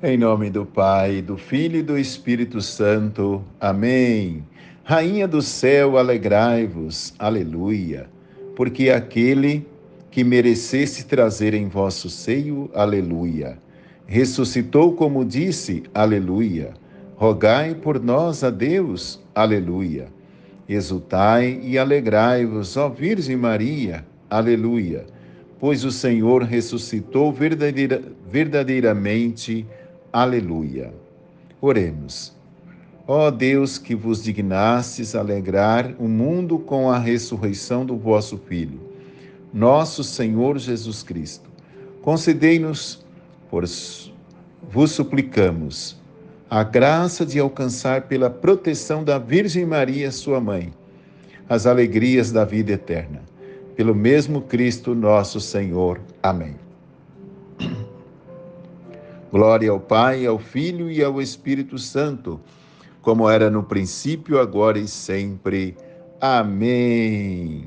Em nome do Pai, do Filho e do Espírito Santo. Amém. Rainha do céu, alegrai-vos. Aleluia. Porque aquele que merecesse trazer em vosso seio, aleluia. Ressuscitou como disse, aleluia. Rogai por nós a Deus, aleluia. Exultai e alegrai-vos, ó Virgem Maria, aleluia. Pois o Senhor ressuscitou verdadeira, verdadeiramente, aleluia Aleluia. Oremos. Ó Deus, que vos dignastes alegrar o mundo com a ressurreição do vosso Filho, nosso Senhor Jesus Cristo. Concedei-nos, por vos suplicamos, a graça de alcançar pela proteção da Virgem Maria, sua mãe, as alegrias da vida eterna. Pelo mesmo Cristo nosso Senhor. Amém. Glória ao Pai, ao Filho e ao Espírito Santo, como era no princípio, agora e sempre. Amém.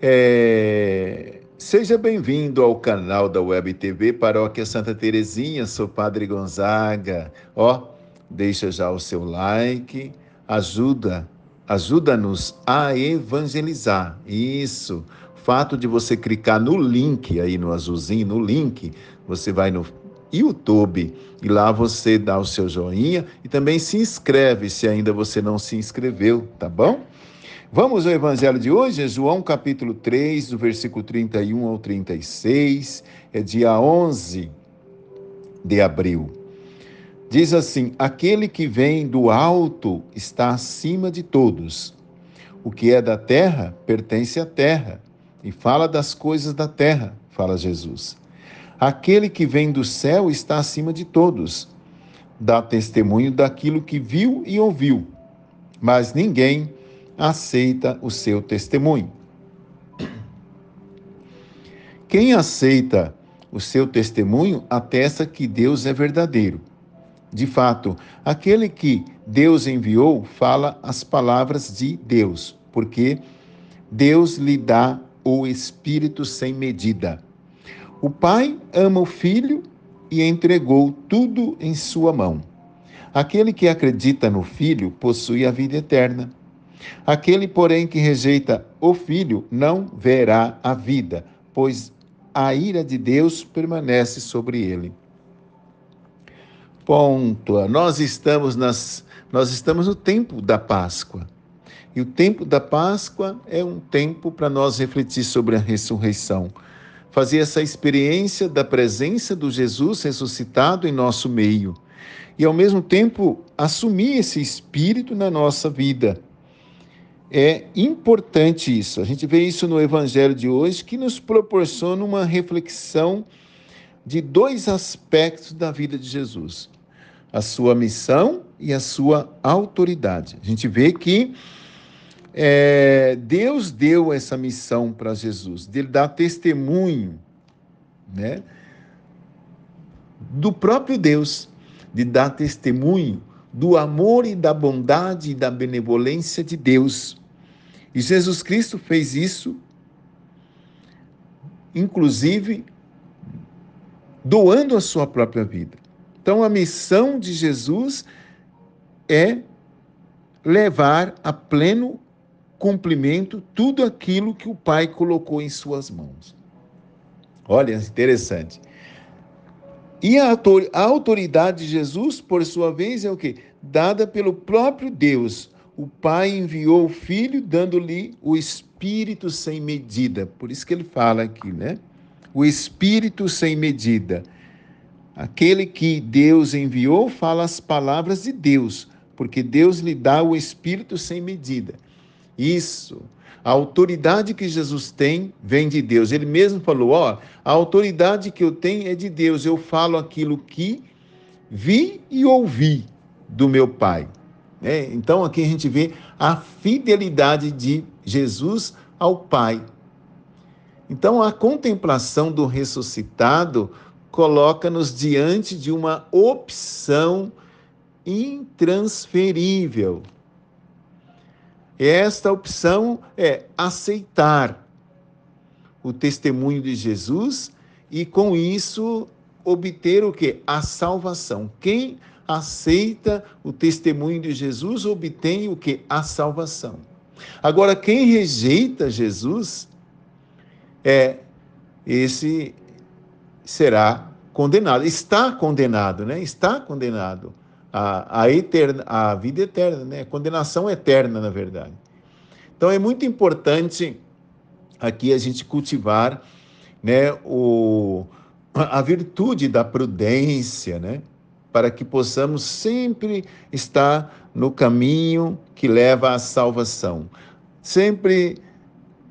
É... Seja bem-vindo ao canal da Web TV Paróquia Santa Terezinha, sou Padre Gonzaga. Ó, deixa já o seu like, ajuda, ajuda-nos a evangelizar. Isso. Isso fato de você clicar no link aí no azulzinho, no link, você vai no YouTube e lá você dá o seu joinha e também se inscreve se ainda você não se inscreveu, tá bom? Vamos ao evangelho de hoje, é João capítulo 3, do versículo 31 ao 36, é dia 11 de abril. Diz assim: Aquele que vem do alto está acima de todos. O que é da terra pertence à terra e fala das coisas da terra, fala Jesus. Aquele que vem do céu está acima de todos, dá testemunho daquilo que viu e ouviu, mas ninguém aceita o seu testemunho. Quem aceita o seu testemunho atesta que Deus é verdadeiro. De fato, aquele que Deus enviou fala as palavras de Deus, porque Deus lhe dá o Espírito sem medida. O Pai ama o Filho e entregou tudo em sua mão. Aquele que acredita no Filho possui a vida eterna. Aquele, porém, que rejeita o Filho não verá a vida, pois a ira de Deus permanece sobre ele. Ponto. Nós estamos nas nós estamos no tempo da Páscoa. E o tempo da Páscoa é um tempo para nós refletir sobre a ressurreição, fazer essa experiência da presença do Jesus ressuscitado em nosso meio e, ao mesmo tempo, assumir esse espírito na nossa vida. É importante isso. A gente vê isso no Evangelho de hoje, que nos proporciona uma reflexão de dois aspectos da vida de Jesus: a sua missão e a sua autoridade. A gente vê que é, Deus deu essa missão para Jesus, de dar testemunho, né? Do próprio Deus, de dar testemunho do amor e da bondade e da benevolência de Deus. E Jesus Cristo fez isso, inclusive doando a sua própria vida. Então, a missão de Jesus é levar a pleno cumprimento tudo aquilo que o Pai colocou em suas mãos. Olha, interessante. E a autoridade de Jesus, por sua vez, é o que? Dada pelo próprio Deus. O Pai enviou o Filho, dando-lhe o Espírito sem medida. Por isso que ele fala aqui, né? O Espírito sem medida. Aquele que Deus enviou fala as palavras de Deus, porque Deus lhe dá o Espírito sem medida. Isso. A autoridade que Jesus tem vem de Deus. Ele mesmo falou: ó, a autoridade que eu tenho é de Deus. Eu falo aquilo que vi e ouvi do meu Pai. É, então aqui a gente vê a fidelidade de Jesus ao Pai. Então a contemplação do ressuscitado coloca-nos diante de uma opção intransferível esta opção é aceitar o testemunho de Jesus e com isso obter o que? A salvação. Quem aceita o testemunho de Jesus obtém o que? A salvação. Agora, quem rejeita Jesus é esse será condenado. Está condenado, né? Está condenado a, a, eterna, a vida eterna, né? a condenação eterna, na verdade. Então é muito importante aqui a gente cultivar né, o, a virtude da prudência, né? para que possamos sempre estar no caminho que leva à salvação. Sempre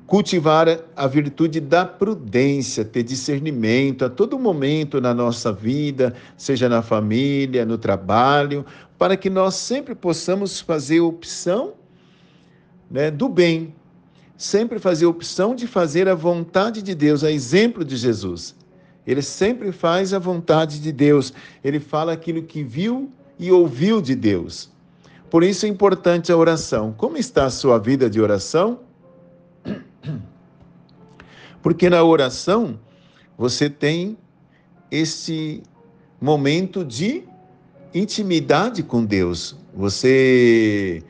cultivar a virtude da prudência, ter discernimento a todo momento na nossa vida, seja na família, no trabalho, para que nós sempre possamos fazer opção né, do bem, sempre fazer opção de fazer a vontade de Deus, a exemplo de Jesus. Ele sempre faz a vontade de Deus, ele fala aquilo que viu e ouviu de Deus. Por isso é importante a oração. Como está a sua vida de oração? Porque na oração você tem esse momento de intimidade com Deus. Você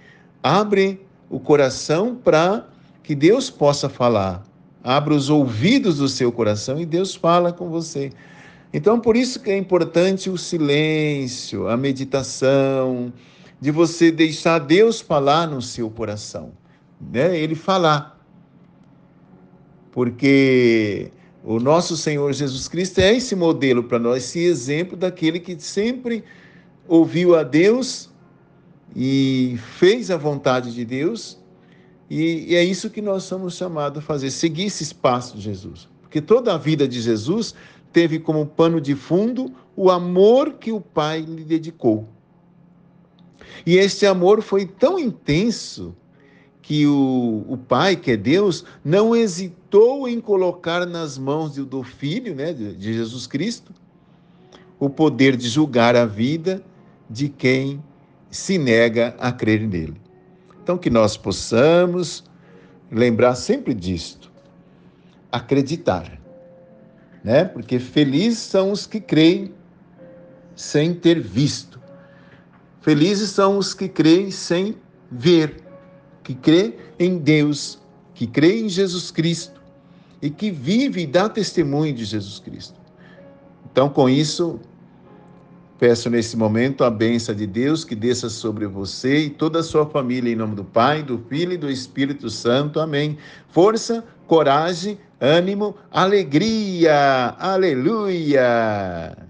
abre o coração para que Deus possa falar. Abre os ouvidos do seu coração e Deus fala com você. Então, por isso que é importante o silêncio, a meditação, de você deixar Deus falar no seu coração, né? Ele falar porque o nosso Senhor Jesus Cristo é esse modelo para nós, esse exemplo daquele que sempre ouviu a Deus e fez a vontade de Deus. E, é isso que nós somos chamados a fazer, seguir esses passos de Jesus. Porque toda a vida de Jesus teve como pano de fundo o amor que o Pai lhe dedicou. E esse amor foi tão intenso que o, o Pai, que é Deus, não hesitou hesitou em colocar nas mãos do Filho, né, de Jesus Cristo, o poder de julgar a vida de quem se nega a crer nele. Então, que nós possamos lembrar sempre disto, acreditar, né? Porque felizes são os que creem sem ter visto. Felizes são os que creem sem ver, que crê em Deus, que crê em Jesus Cristo, e que vive e dá testemunho de Jesus Cristo. Então, com isso, peço nesse momento a bênção de Deus que desça sobre você e toda a sua família, em nome do Pai, do Filho e do Espírito Santo. Amém. Força, coragem, ânimo, alegria. Aleluia.